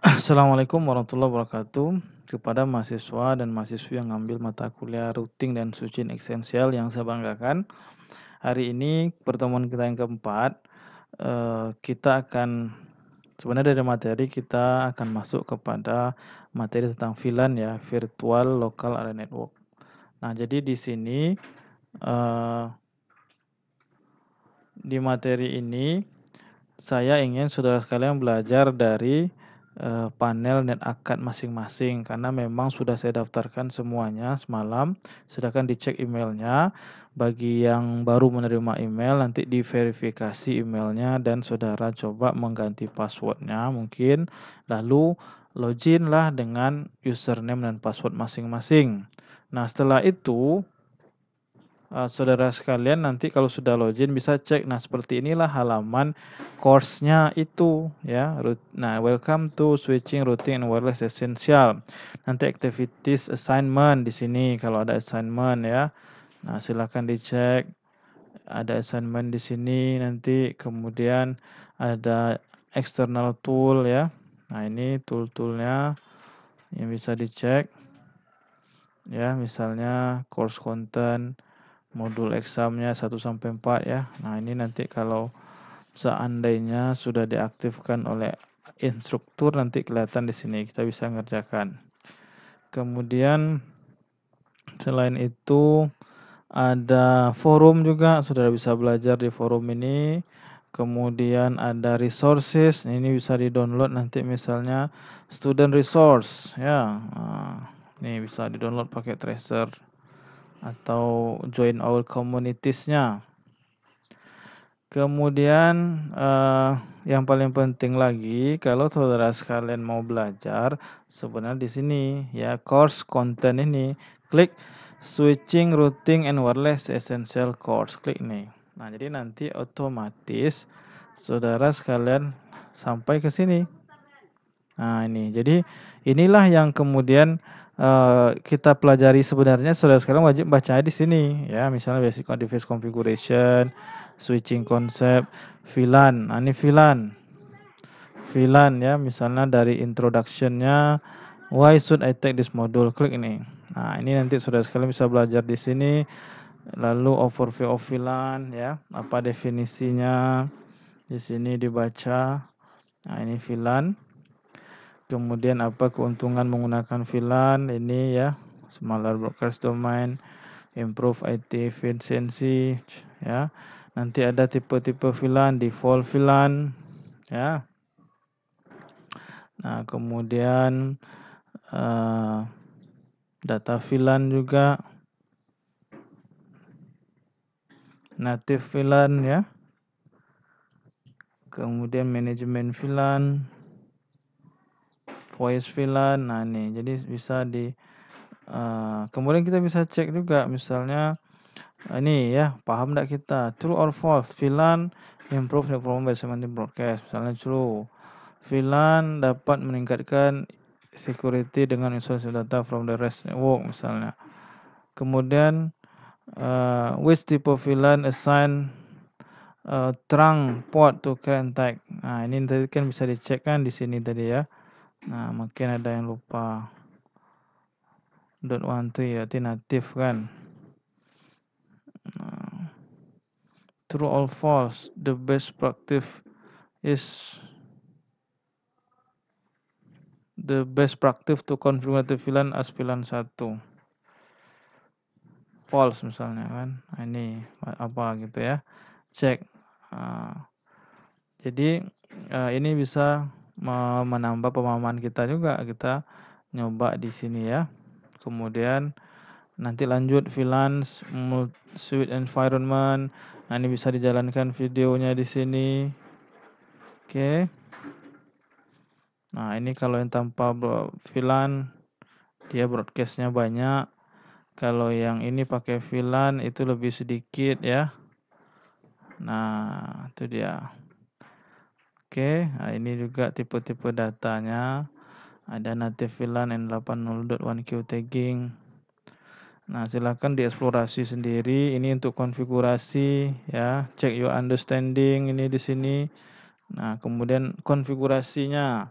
Assalamualaikum warahmatullahi wabarakatuh kepada mahasiswa dan mahasiswi yang ngambil mata kuliah routing dan sucin Esensial yang saya banggakan. Hari ini pertemuan kita yang keempat, eh, kita akan sebenarnya dari materi kita akan masuk kepada materi tentang VLAN ya, virtual local area network. Nah, jadi di sini eh, di materi ini saya ingin saudara sekalian belajar dari Eh, panel net akad masing-masing karena memang sudah saya daftarkan semuanya semalam sedangkan dicek emailnya bagi yang baru menerima email nanti diverifikasi emailnya dan saudara coba mengganti passwordnya mungkin lalu loginlah dengan username dan password masing-masing nah setelah itu uh, saudara sekalian nanti kalau sudah login bisa cek. Nah, seperti inilah halaman course-nya itu ya. Nah, welcome to switching routing and wireless essential. Nanti activities assignment di sini kalau ada assignment ya. Nah, silakan dicek ada assignment di sini nanti kemudian ada external tool ya. Nah, ini tool-toolnya yang bisa dicek ya misalnya course content modul examnya 1 sampai 4 ya. Nah, ini nanti kalau seandainya sudah diaktifkan oleh instruktur nanti kelihatan di sini kita bisa ngerjakan. Kemudian selain itu ada forum juga sudah bisa belajar di forum ini kemudian ada resources ini bisa di download nanti misalnya student resource ya nah, ini bisa di download pakai tracer atau join our communities-nya. Kemudian uh, yang paling penting lagi kalau saudara sekalian mau belajar sebenarnya di sini ya course content ini klik switching routing and wireless essential course klik nih. Nah, jadi nanti otomatis saudara sekalian sampai ke sini. Nah, ini. Jadi inilah yang kemudian Eh, kita pelajari sebenarnya sudah sekarang wajib baca di sini ya misalnya basic device configuration switching concept VLAN nah, ini VLAN VLAN ya misalnya dari introductionnya why should I take this module klik ini nah ini nanti sudah sekarang bisa belajar di sini lalu overview of VLAN ya apa definisinya di sini dibaca nah ini VLAN Kemudian apa keuntungan menggunakan VLAN ini ya, smaller broadcast domain, improve IT efficiency ya. Nanti ada tipe-tipe VLAN, default VLAN ya. Nah, kemudian uh, data VLAN juga native VLAN ya. Kemudian manajemen VLAN Voice villain Nah, ini jadi bisa di uh, kemudian kita bisa cek juga misalnya eh, ini ya, paham tidak kita? True or false? Filan improve the performance by semantic broadcast. Misalnya true. Filan dapat meningkatkan security dengan isolasi data from the rest network misalnya. Kemudian uh, which type of VLAN assign uh, trunk port to current tag. Nah, ini tadi kan bisa dicek kan di sini tadi ya. Nah, mungkin ada yang lupa. Don't want to berarti ya, native kan. Nah, true or false, the best practice is the best practice to the villain as villain 1 false misalnya kan nah, ini apa gitu ya Check. uh, jadi ah, ini bisa menambah pemahaman kita juga kita nyoba di sini ya kemudian nanti lanjut freelance suite environment nah ini bisa dijalankan videonya di sini oke okay. nah ini kalau yang tanpa VLAN dia broadcastnya banyak kalau yang ini pakai VLAN itu lebih sedikit ya nah itu dia Oke, nah ini juga tipe-tipe datanya. Ada native VLAN N80.1Q tagging. Nah, silahkan dieksplorasi sendiri. Ini untuk konfigurasi ya, check your understanding ini di sini. Nah, kemudian konfigurasinya.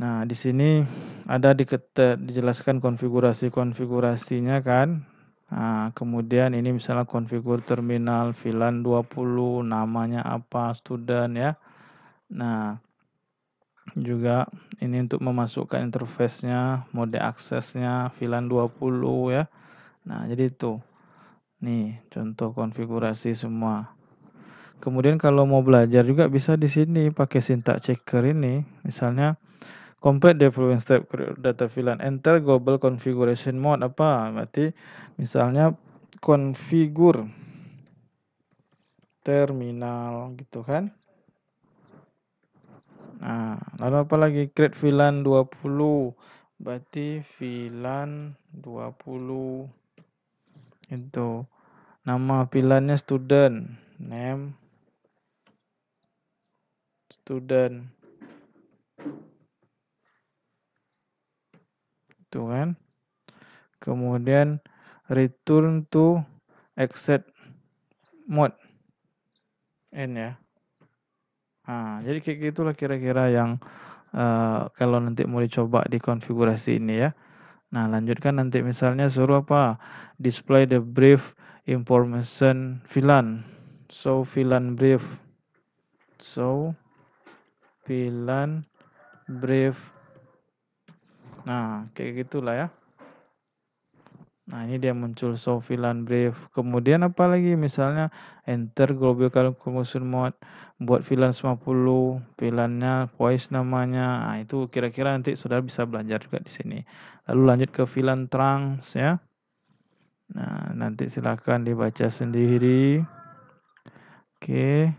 Nah, di sini ada diketet, dijelaskan konfigurasi-konfigurasinya kan. Nah, kemudian ini misalnya konfigur terminal VLAN 20, namanya apa, student ya. Nah, juga ini untuk memasukkan interface-nya, mode aksesnya, VLAN 20 ya. Nah, jadi itu. Nih, contoh konfigurasi semua. Kemudian kalau mau belajar juga bisa di sini pakai syntax checker ini. Misalnya complete development step data VLAN enter global configuration mode apa? Berarti misalnya configure terminal gitu kan. Nah, lalu apa lagi? Grade VLAN 20. Berarti VLAN 20 itu nama vlan student, name student. Itu kan. Kemudian return to exit mode n ya Nah, jadi kayak gitulah kira-kira yang uh, kalau nanti mau dicoba di konfigurasi ini ya. Nah, lanjutkan nanti misalnya suruh apa? Display the brief information VLAN. So VLAN brief. So VLAN brief. Nah, kayak gitulah ya. Nah, ini dia muncul so VLAN brief. Kemudian apa lagi? Misalnya enter global calculation mode buat VLAN 50 VLAN-nya voice namanya. Nah, itu kira-kira nanti Saudara bisa belajar juga di sini. Lalu lanjut ke VLAN trunks ya. Nah, nanti silakan dibaca sendiri. Oke.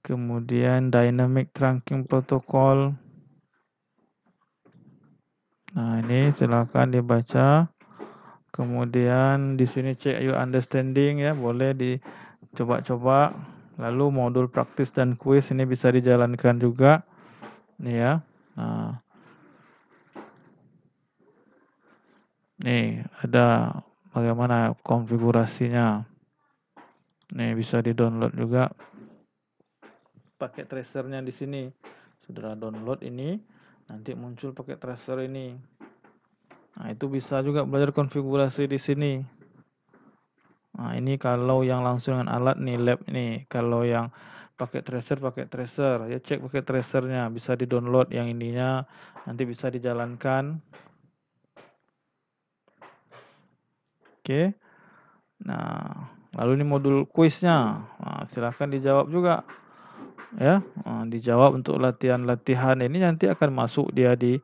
Kemudian dynamic trunking protocol. Nah, ini silakan dibaca. Kemudian di sini cek your understanding ya, boleh dicoba-coba. Lalu modul praktis dan kuis ini bisa dijalankan juga nih ya. Nah. Nih, ada bagaimana konfigurasinya. Nih bisa di-download juga pakai tracernya di sini. Saudara download ini, nanti muncul pakai tracer ini. Nah, itu bisa juga belajar konfigurasi di sini. Nah, ini kalau yang langsung dengan alat nih lab nih. Kalau yang pakai tracer pakai tracer ya cek pakai tracernya bisa di download yang ininya nanti bisa dijalankan oke nah lalu ini modul kuisnya nah, silahkan dijawab juga ya nah, dijawab untuk latihan-latihan ini nanti akan masuk dia di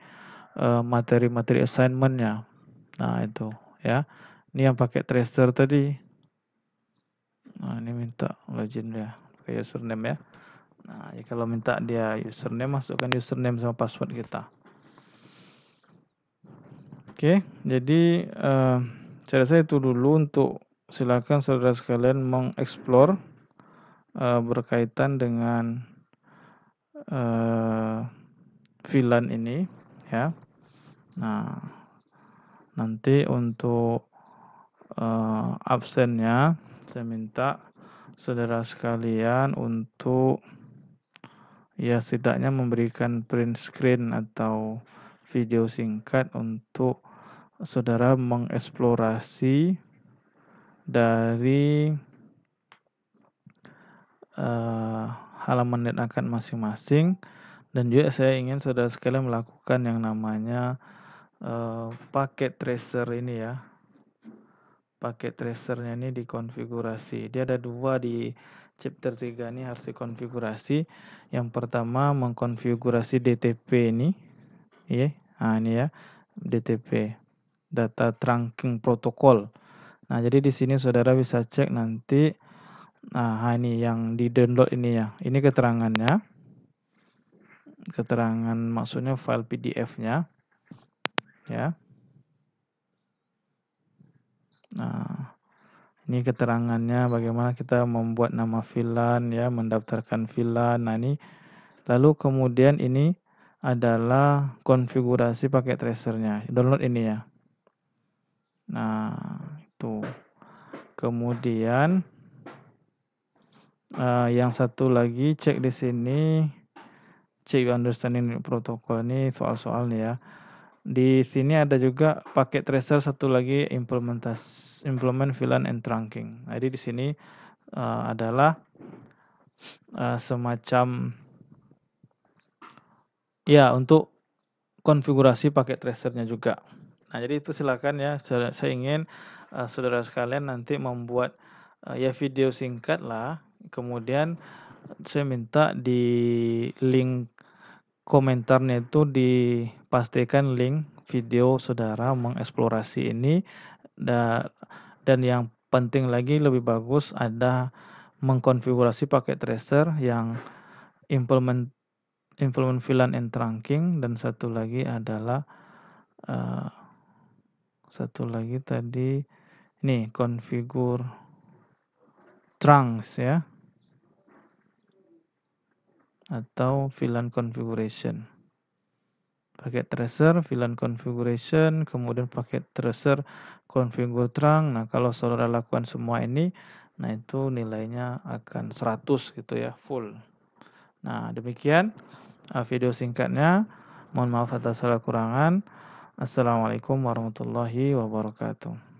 eh, materi-materi uh, materi assignmentnya nah itu ya ini yang pakai tracer tadi Nah, ini minta login ya, pakai username ya. Nah, ya kalau minta dia username, masukkan username sama password kita. Oke, jadi uh, cara saya itu dulu untuk silakan saudara sekalian mengeksplor uh, berkaitan dengan uh, eh, VLAN ini ya. Nah, nanti untuk uh, absennya, saya minta saudara sekalian untuk ya setidaknya memberikan print screen atau video singkat untuk saudara mengeksplorasi dari uh, halaman yang akan masing-masing dan juga saya ingin saudara sekalian melakukan yang namanya uh, paket tracer ini ya pakai tracernya ini dikonfigurasi. Dia ada dua di chapter 3 ini harus dikonfigurasi. Yang pertama mengkonfigurasi DTP ini. Ya, nah ini ya DTP data trunking protokol. Nah, jadi di sini saudara bisa cek nanti nah ini yang di-download ini ya. Ini keterangannya. Keterangan maksudnya file PDF-nya. Ya. Nah, ini keterangannya bagaimana kita membuat nama filan ya, mendaftarkan filan. Nah, ini lalu kemudian ini adalah konfigurasi pakai tracernya. Download ini ya. Nah, itu. Kemudian uh, yang satu lagi cek di sini cek understanding protokol ini soal-soal nih ya. Di sini ada juga paket tracer satu lagi implementasi implement VLAN and trunking. Nah, jadi di sini uh, adalah uh, semacam ya untuk konfigurasi pakai tracernya juga. Nah jadi itu silakan ya. Saya, ingin uh, saudara sekalian nanti membuat uh, ya video singkat lah. Kemudian saya minta di link komentarnya itu di pastikan link video saudara mengeksplorasi ini dan yang penting lagi lebih bagus ada mengkonfigurasi paket tracer yang implement implement VLAN and trunking dan satu lagi adalah uh, satu lagi tadi nih konfigur trunks ya atau VLAN configuration. Paket tracer, VLAN configuration, kemudian paket tracer configure trunk. Nah, kalau saudara lakukan semua ini, nah itu nilainya akan 100 gitu ya, full. Nah, demikian uh, video singkatnya. Mohon maaf atas salah kurangan. Assalamualaikum warahmatullahi wabarakatuh.